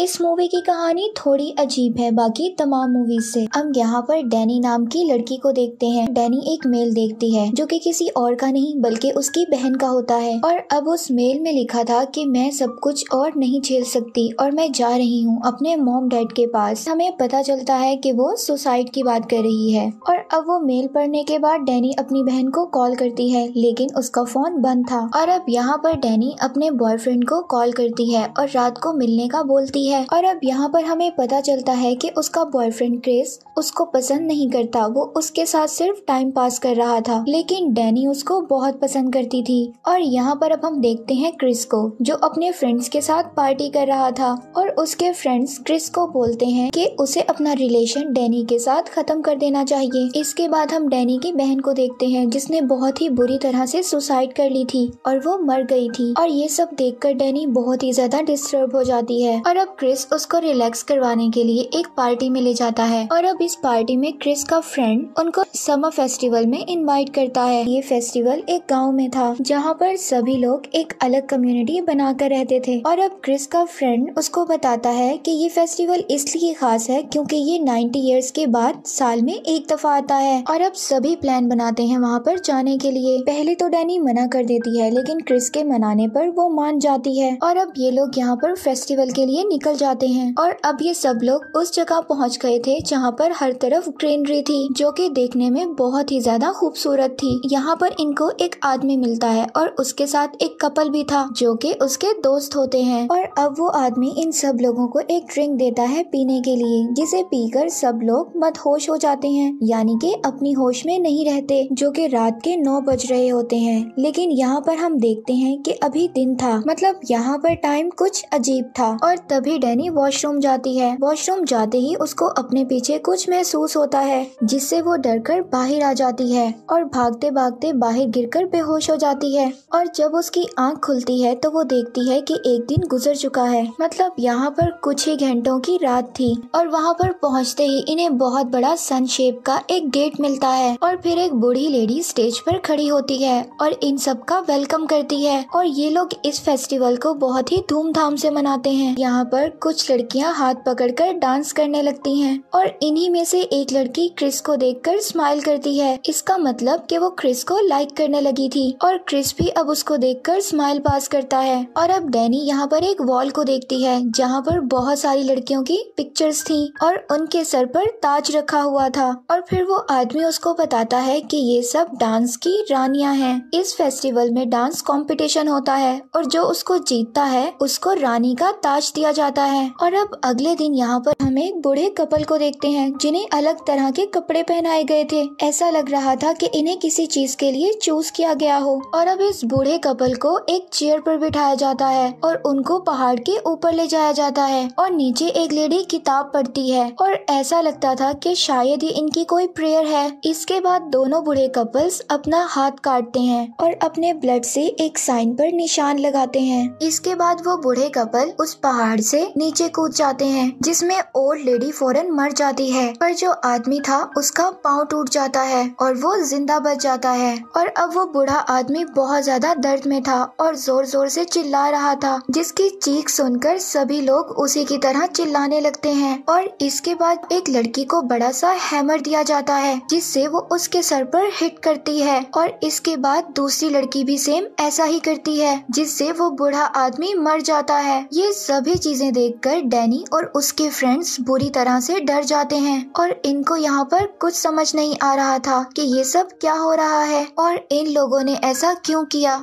इस मूवी की कहानी थोड़ी अजीब है बाकी तमाम मूवीज से हम यहाँ पर डैनी नाम की लड़की को देखते हैं डैनी एक मेल देखती है जो कि किसी और का नहीं बल्कि उसकी बहन का होता है और अब उस मेल में लिखा था कि मैं सब कुछ और नहीं झेल सकती और मैं जा रही हूँ अपने मॉम डैड के पास हमें पता चलता है की वो सुसाइड की बात कर रही है और अब वो मेल पढ़ने के बाद डैनी अपनी बहन को कॉल करती है लेकिन उसका फोन बंद था और अब यहाँ पर डैनी अपने बॉयफ्रेंड को कॉल करती है और रात को मिलने का बोलती है है और अब यहाँ पर हमें पता चलता है कि उसका बॉयफ्रेंड क्रिस उसको पसंद नहीं करता वो उसके साथ सिर्फ टाइम पास कर रहा था लेकिन डैनी उसको बहुत पसंद करती थी और यहाँ पर अब हम देखते हैं क्रिस को जो अपने फ्रेंड्स के साथ पार्टी कर रहा था और उसके फ्रेंड्स क्रिस को बोलते हैं कि उसे अपना रिलेशन डैनी के साथ खत्म कर देना चाहिए इसके बाद हम डैनी की बहन को देखते हैं जिसने बहुत ही बुरी तरह से सुसाइड कर ली थी और वो मर गई थी और ये सब देखकर डैनी बहुत ही ज्यादा डिस्टर्ब हो जाती है और अब अब क्रिस उसको रिलैक्स करवाने के लिए एक पार्टी में ले जाता है और अब इस पार्टी में क्रिस का फ्रेंड उनको समर फेस्टिवल में इनवाइट करता है ये फेस्टिवल एक गांव में था जहां पर सभी लोग एक अलग कम्युनिटी बनाकर रहते थे और अब क्रिस का फ्रेंड उसको बताता है कि ये फेस्टिवल इसलिए खास है क्योंकि ये नाइन्टी ईयर्स के बाद साल में एक दफा आता है और अब सभी प्लान बनाते हैं वहाँ पर जाने के लिए पहले तो डैनी मना कर देती है लेकिन क्रिस के मनाने पर वो मान जाती है और अब ये लोग यहाँ पर फेस्टिवल के लिए निकल जाते हैं और अब ये सब लोग उस जगह पहुंच गए थे जहां पर हर तरफ ग्रीनरी थी जो कि देखने में बहुत ही ज्यादा खूबसूरत थी यहाँ पर इनको एक आदमी मिलता है और उसके साथ एक कपल भी था जो कि उसके दोस्त होते हैं और अब वो आदमी इन सब लोगों को एक ड्रिंक देता है पीने के लिए जिसे पीकर सब लोग होश हो जाते हैं यानी कि अपनी होश में नहीं रहते जो कि रात के नौ बज रहे होते हैं लेकिन यहाँ पर हम देखते हैं कि अभी दिन था मतलब यहाँ पर टाइम कुछ अजीब था और तभी तभी डैनी वॉशरूम जाती है वॉशरूम जाते ही उसको अपने पीछे कुछ महसूस होता है जिससे वो डर कर बाहर आ जाती है और भागते भागते बाहर गिरकर बेहोश हो जाती है और जब उसकी आंख खुलती है तो वो देखती है कि एक दिन गुजर चुका है मतलब यहाँ पर कुछ ही घंटों की रात थी और वहाँ पर पहुँचते ही इन्हें बहुत बड़ा सन शेप का एक गेट मिलता है और फिर एक बूढ़ी लेडी स्टेज पर खड़ी होती है और इन सब का वेलकम करती है और ये लोग इस फेस्टिवल को बहुत ही धूमधाम से मनाते हैं यहाँ पर पर कुछ लड़कियां हाथ पकड़कर डांस करने लगती हैं और इन्हीं में से एक लड़की क्रिस को देखकर स्माइल करती है इसका मतलब कि वो क्रिस को लाइक करने लगी थी और क्रिस भी अब उसको देखकर स्माइल पास करता है और अब डैनी यहाँ पर एक वॉल को देखती है जहाँ पर बहुत सारी लड़कियों की पिक्चर्स थी और उनके सर पर ताज रखा हुआ था और फिर वो आदमी उसको बताता है की ये सब डांस की रानिया है इस फेस्टिवल में डांस कॉम्पिटिशन होता है और जो उसको जीतता है उसको रानी का ताज दिया जाता जाता है और अब अगले दिन यहाँ पर हमें एक बूढ़े कपल को देखते हैं जिन्हें अलग तरह के कपड़े पहनाए गए थे ऐसा लग रहा था कि इन्हें किसी चीज के लिए चूज किया गया हो और अब इस बूढ़े कपल को एक चेयर पर बिठाया जाता है और उनको पहाड़ के ऊपर ले जाया जाता है और नीचे एक लेडी किताब पढ़ती है और ऐसा लगता था कि शायद ही इनकी कोई प्रेयर है इसके बाद दोनों बूढ़े कपल्स अपना हाथ काटते हैं और अपने ब्लड से एक साइन पर निशान लगाते हैं इसके बाद वो बूढ़े कपल उस पहाड़ से नीचे कूद जाते हैं जिसमें ओल्ड लेडी फौरन मर जाती है पर जो आदमी था उसका पाँव टूट जाता है और वो जिंदा बच जाता है और अब वो बूढ़ा आदमी बहुत ज्यादा दर्द में था और जोर जोर से चिल्ला रहा था जिसकी चीख सुनकर सभी लोग उसी की तरह चिल्लाने लगते हैं और इसके बाद एक लड़की को बड़ा सा हैमर दिया जाता है जिससे वो उसके सर पर हिट करती है और इसके बाद दूसरी लड़की भी सेम ऐसा ही करती है जिससे वो बूढ़ा आदमी मर जाता है ये सभी चीजें उन्हें देखकर डैनी और उसके फ्रेंड्स बुरी तरह से डर जाते हैं और इनको यहाँ पर कुछ समझ नहीं आ रहा था कि ये सब क्या हो रहा है और इन लोगों ने ऐसा क्यों किया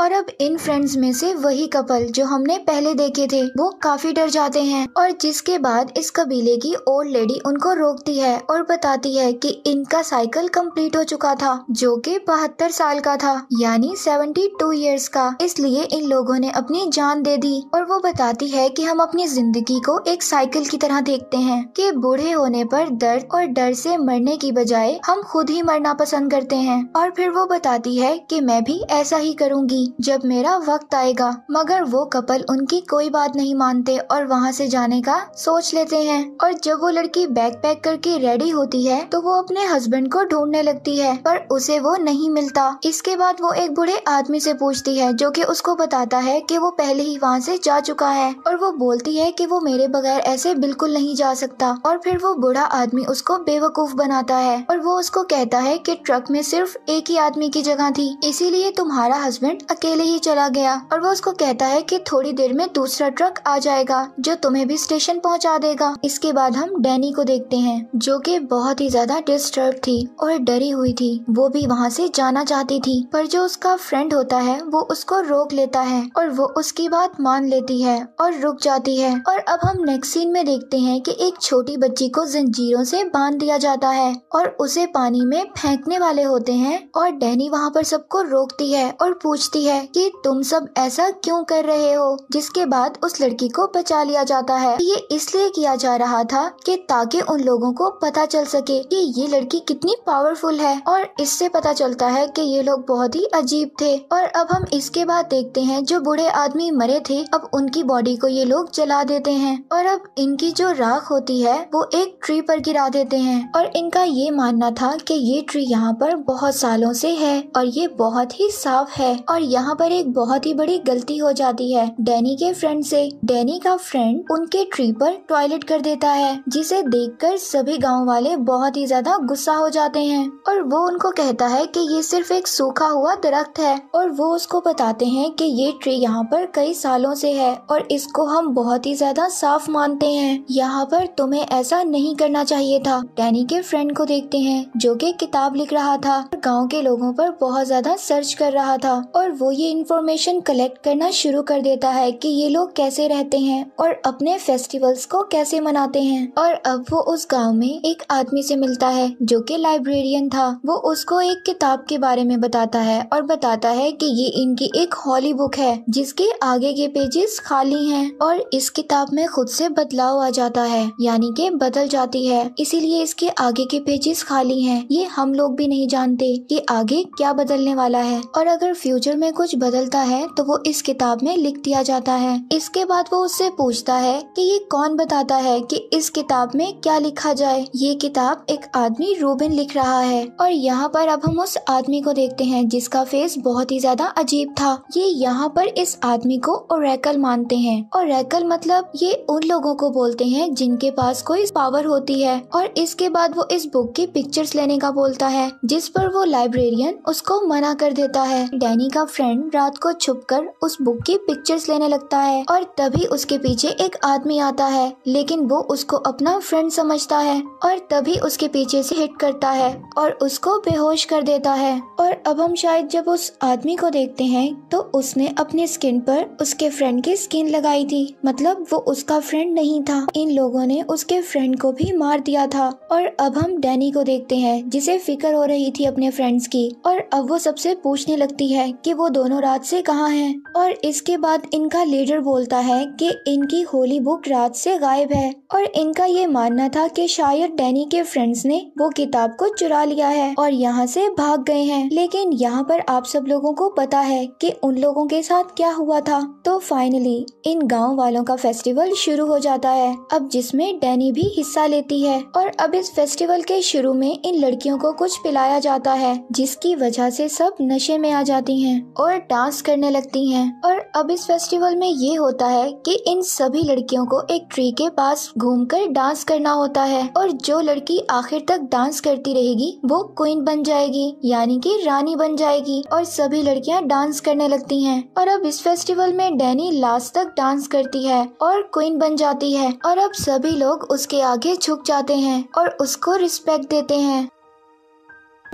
और अब इन फ्रेंड्स में से वही कपल जो हमने पहले देखे थे वो काफी डर जाते हैं और जिसके बाद इस कबीले की ओल्ड लेडी उनको रोकती है और बताती है कि इनका साइकिल कंप्लीट हो चुका था जो कि बहत्तर साल का था यानी 72 टू का इसलिए इन लोगों ने अपनी जान दे दी और वो बताती है कि हम अपनी जिंदगी को एक साइकिल की तरह देखते हैं कि बूढ़े होने पर दर्द और डर से मरने की बजाय हम खुद ही मरना पसंद करते हैं और फिर वो बताती है कि मैं भी ऐसा ही करूँगी जब मेरा वक्त आएगा मगर वो कपल उनकी कोई बात नहीं मानते और वहाँ से जाने का सोच लेते हैं और जब वो लड़की बैग पैक करके रेडी होती है तो वो अपने हस्बैंड को ढूंढने लगती है पर उसे वो नहीं मिलता इसके बाद वो एक बुढ़े आदमी से पूछती है जो कि उसको बताता है कि वो पहले ही वहाँ से जा चुका है और वो बोलती है कि वो मेरे बगैर ऐसे बिल्कुल नहीं जा सकता और फिर वो बूढ़ा आदमी उसको बेवकूफ बनाता है और वो उसको कहता है कि ट्रक में सिर्फ एक ही आदमी की जगह थी इसीलिए तुम्हारा हस्बैंड अकेले ही चला गया और वो उसको कहता है कि थोड़ी देर में दूसरा ट्रक आ जाएगा जो तुम्हें भी स्टेशन पहुंचा देगा इसके बाद हम डैनी को देखते हैं जो कि बहुत ही ज्यादा डिस्टर्ब थी और डरी हुई थी वो भी वहाँ से जाना चाहती थी पर जो उसका फ्रेंड होता है वो उसको रोक लेता है और वो उसकी बात मान लेती है और रुक जाती है और अब हम नेक्स्ट सीन में देखते हैं कि एक छोटी बच्ची को जंजीरों से बांध दिया जाता है और उसे पानी में फेंकने वाले होते हैं और डैनी वहाँ पर सबको रोकती है और पूछती है कि तुम सब ऐसा क्यों कर रहे हो जिसके बाद उस लड़की को बचा लिया जाता है ये इसलिए किया जा रहा था कि ताकि उन लोगों को पता चल सके कि ये लड़की कितनी पावरफुल है और इससे पता चलता है कि ये लोग बहुत ही अजीब थे और अब हम इसके बाद देखते हैं जो बूढ़े आदमी मरे थे अब उनकी बॉडी को ये लोग जला देते हैं और अब इनकी जो राख होती है वो एक ट्री पर गिरा देते हैं और इनका ये मानना था की ये ट्री यहाँ पर बहुत सालों से है और ये बहुत ही साफ है और यहाँ पर एक बहुत ही बड़ी गलती हो जाती है डैनी के फ्रेंड से डैनी का फ्रेंड उनके ट्री पर टॉयलेट कर देता है जिसे देखकर सभी गांव वाले बहुत ही ज्यादा गुस्सा हो जाते हैं और वो उनको कहता है कि ये सिर्फ एक सूखा हुआ दरख्त है और वो उसको बताते हैं कि ये ट्री यहाँ पर कई सालों से है और इसको हम बहुत ही ज्यादा साफ मानते हैं यहाँ पर तुम्हें ऐसा नहीं करना चाहिए था डैनी के फ्रेंड को देखते हैं जो कि किताब लिख रहा था गाँव के लोगों पर बहुत ज्यादा सर्च कर रहा था और वो वो ये इन्फॉर्मेशन कलेक्ट करना शुरू कर देता है कि ये लोग कैसे रहते हैं और अपने फेस्टिवल्स को कैसे मनाते हैं और अब वो उस गांव में एक आदमी से मिलता है जो कि लाइब्रेरियन था वो उसको एक किताब के बारे में बताता है और बताता है कि ये इनकी एक हॉली बुक है जिसके आगे के पेजेस खाली है और इस किताब में खुद से बदलाव आ जाता है यानी के बदल जाती है इसीलिए इसके आगे के पेजेस खाली है ये हम लोग भी नहीं जानते की आगे क्या बदलने वाला है और अगर फ्यूचर में में कुछ बदलता है तो वो इस किताब में लिख दिया जाता है इसके बाद वो उससे पूछता है कि ये कौन बताता है कि इस किताब में क्या लिखा जाए ये किताब एक आदमी रूबिन लिख रहा है और यहाँ पर अब हम उस आदमी को देखते हैं जिसका फेस बहुत ही ज्यादा अजीब था ये यहाँ पर इस आदमी को और मानते हैं ओरेकल मतलब ये उन लोगों को बोलते हैं जिनके पास कोई पावर होती है और इसके बाद वो इस बुक की पिक्चर्स लेने का बोलता है जिस पर वो लाइब्रेरियन उसको मना कर देता है डैनी का फ्रेंड रात को छुपकर उस बुक की पिक्चर्स लेने लगता है और तभी उसके पीछे एक आदमी आता है लेकिन वो उसको अपना फ्रेंड समझता है और तभी उसके पीछे से हिट करता है और उसको बेहोश कर देता है और अब हम शायद जब उस आदमी को देखते हैं तो उसने अपने स्किन पर उसके फ्रेंड की स्किन लगाई थी मतलब वो उसका फ्रेंड नहीं था इन लोगों ने उसके फ्रेंड को भी मार दिया था और अब हम डैनी को देखते हैं जिसे फिक्र हो रही थी अपने फ्रेंड्स की और अब वो सबसे पूछने लगती है कि वो वो दोनों रात से कहाँ हैं और इसके बाद इनका लीडर बोलता है कि इनकी होली बुक रात से गायब है और इनका ये मानना था कि शायद डैनी के फ्रेंड्स ने वो किताब को चुरा लिया है और यहाँ से भाग गए हैं लेकिन यहाँ पर आप सब लोगों को पता है कि उन लोगों के साथ क्या हुआ था तो फाइनली इन गाँव वालों का फेस्टिवल शुरू हो जाता है अब जिसमे डैनी भी हिस्सा लेती है और अब इस फेस्टिवल के शुरू में इन लड़कियों को कुछ पिलाया जाता है जिसकी वजह से सब नशे में आ जाती हैं और डांस करने लगती हैं और अब इस फेस्टिवल में ये होता है कि इन सभी लड़कियों को एक ट्री के पास घूमकर डांस करना होता है और जो लड़की आखिर तक डांस करती रहेगी वो क्वीन बन जाएगी यानी कि रानी बन जाएगी और सभी लड़कियां डांस करने लगती हैं और अब इस फेस्टिवल में डैनी लास्ट तक डांस करती है और क्वीन बन जाती है और अब सभी लोग उसके आगे झुक जाते हैं और उसको रिस्पेक्ट देते हैं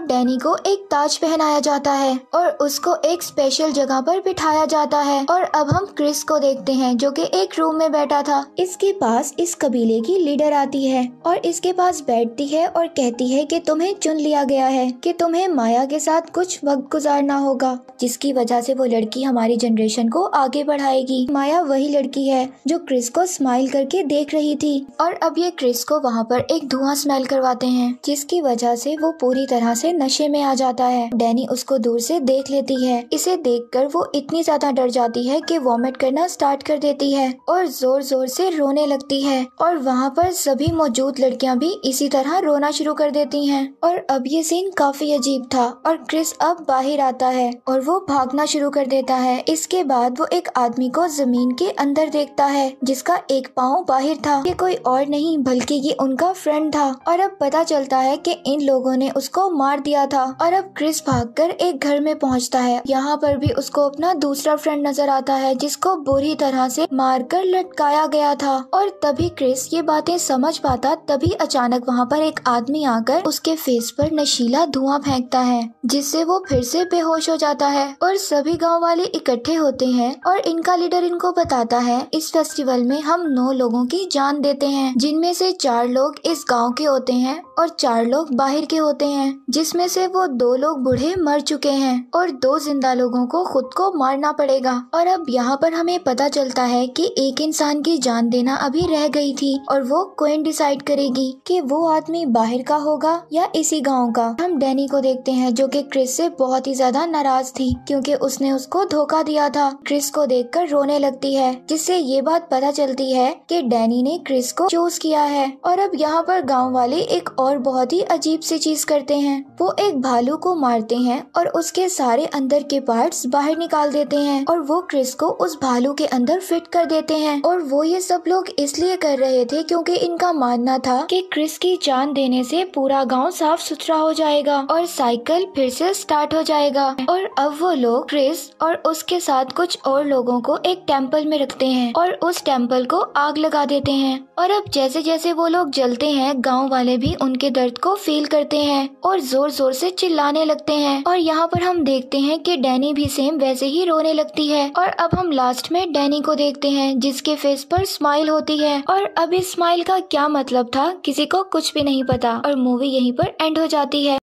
डैनी को एक ताज पहनाया जाता है और उसको एक स्पेशल जगह पर बिठाया जाता है और अब हम क्रिस को देखते हैं जो कि एक रूम में बैठा था इसके पास इस कबीले की लीडर आती है और इसके पास बैठती है और कहती है कि तुम्हें चुन लिया गया है कि तुम्हें माया के साथ कुछ वक्त गुजारना होगा जिसकी वजह से वो लड़की हमारी जनरेशन को आगे बढ़ाएगी माया वही लड़की है जो क्रिस को स्माइल करके देख रही थी और अब ये क्रिस को वहाँ पर एक धुआं स्मेल करवाते हैं जिसकी वजह से वो पूरी तरह से नशे में आ जाता है डैनी उसको दूर से देख लेती है इसे देखकर वो इतनी ज्यादा डर जाती है कि वॉमिट करना स्टार्ट कर देती है और जोर जोर से रोने लगती है और वहाँ पर सभी मौजूद लड़कियाँ भी इसी तरह रोना शुरू कर देती है और अब ये सीन काफी अजीब था और क्रिस अब बाहर आता है और वो भागना शुरू कर देता है इसके बाद वो एक आदमी को जमीन के अंदर देखता है जिसका एक पाँव बाहर था ये कोई और नहीं बल्कि ये उनका फ्रेंड था और अब पता चलता है कि इन लोगों ने उसको मार दिया था और अब क्रिस भागकर एक घर में पहुंचता है यहाँ पर भी उसको अपना दूसरा फ्रेंड नजर आता है जिसको बुरी तरह से मारकर लटकाया गया था और तभी क्रिस ये बातें समझ पाता तभी अचानक वहाँ पर एक आदमी आकर उसके फेस पर नशीला धुआं फेंकता है जिससे वो फिर से बेहोश हो जाता है और सभी गांव वाले इकट्ठे होते हैं और इनका लीडर इनको बताता है इस फेस्टिवल में हम नौ लोगों की जान देते हैं जिनमें से चार लोग इस गाँव के होते हैं और चार लोग बाहर के होते हैं जिस जिसमें से वो दो लोग बूढ़े मर चुके हैं और दो जिंदा लोगों को खुद को मारना पड़ेगा और अब यहाँ पर हमें पता चलता है कि एक इंसान की जान देना अभी रह गई थी और वो क्वेन डिसाइड करेगी कि वो आदमी बाहर का होगा या इसी गाँव का हम डैनी को देखते हैं जो की क्रिस से बहुत ही ज्यादा नाराज थी क्योंकि उसने उसको धोखा दिया था क्रिस को कर रोने लगती है जिससे ये बात पता चलती है की डैनी ने क्रिस को चूज किया है और अब यहाँ पर गाँव वाले एक और बहुत ही अजीब सी चीज करते हैं वो एक भालू को मारते हैं और उसके सारे अंदर के पार्ट्स बाहर निकाल देते हैं और वो क्रिस को उस भालू के अंदर फिट कर देते हैं और वो ये सब लोग इसलिए कर रहे थे क्योंकि इनका मानना था कि क्रिस की जान देने से पूरा गांव साफ सुथरा हो जाएगा और साइकिल फिर से स्टार्ट हो जाएगा और अब वो लोग क्रिस और उसके साथ कुछ और लोगों को एक टेम्पल में रखते हैं और उस टेम्पल को आग लगा देते हैं और अब जैसे जैसे वो लोग जलते हैं गाँव वाले भी उनके दर्द को फील करते हैं और जोर जोर से चिल्लाने लगते हैं और यहाँ पर हम देखते हैं कि डैनी भी सेम वैसे ही रोने लगती है और अब हम लास्ट में डैनी को देखते हैं जिसके फेस पर स्माइल होती है और अब इस स्माइल का क्या मतलब था किसी को कुछ भी नहीं पता और मूवी यहीं पर एंड हो जाती है